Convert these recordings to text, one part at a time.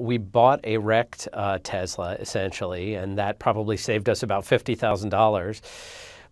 we bought a wrecked uh, Tesla essentially, and that probably saved us about fifty thousand dollars.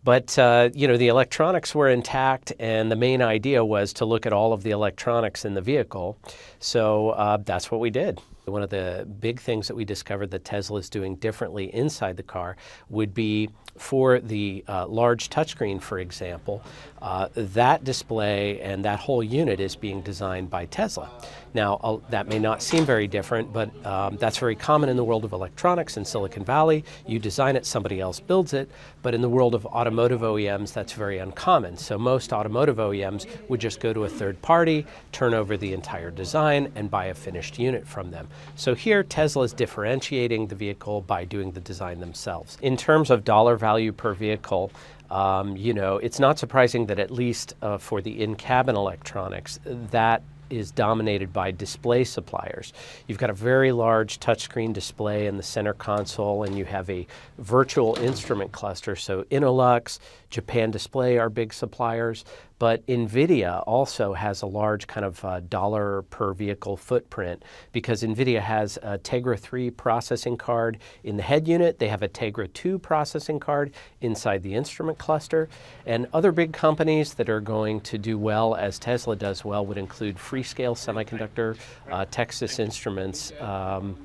But uh, you know the electronics were intact, and the main idea was to look at all of the electronics in the vehicle. So uh, that's what we did. One of the big things that we discovered that Tesla is doing differently inside the car would be for the uh, large touchscreen, for example, uh, that display and that whole unit is being designed by Tesla. Now, I'll, uh, that may not seem very different, but um, that's very common in the world of electronics in Silicon Valley. You design it, somebody else builds it. But in the world of automotive, automotive OEMs, that's very uncommon. So most automotive OEMs would just go to a third party, turn over the entire design, and buy a finished unit from them. So here, Tesla is differentiating the vehicle by doing the design themselves. In terms of dollar value per vehicle, um, you know, it's not surprising that at least uh, for the in-cabin electronics, that is dominated by display suppliers. You've got a very large touchscreen display in the center console, and you have a virtual instrument cluster. So Interlux, Japan Display are big suppliers. But NVIDIA also has a large kind of uh, dollar per vehicle footprint because NVIDIA has a Tegra 3 processing card in the head unit. They have a Tegra 2 processing card inside the instrument cluster. And other big companies that are going to do well as Tesla does well would include Freescale Semiconductor, uh, Texas Instruments, um,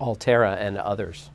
Altera, and others.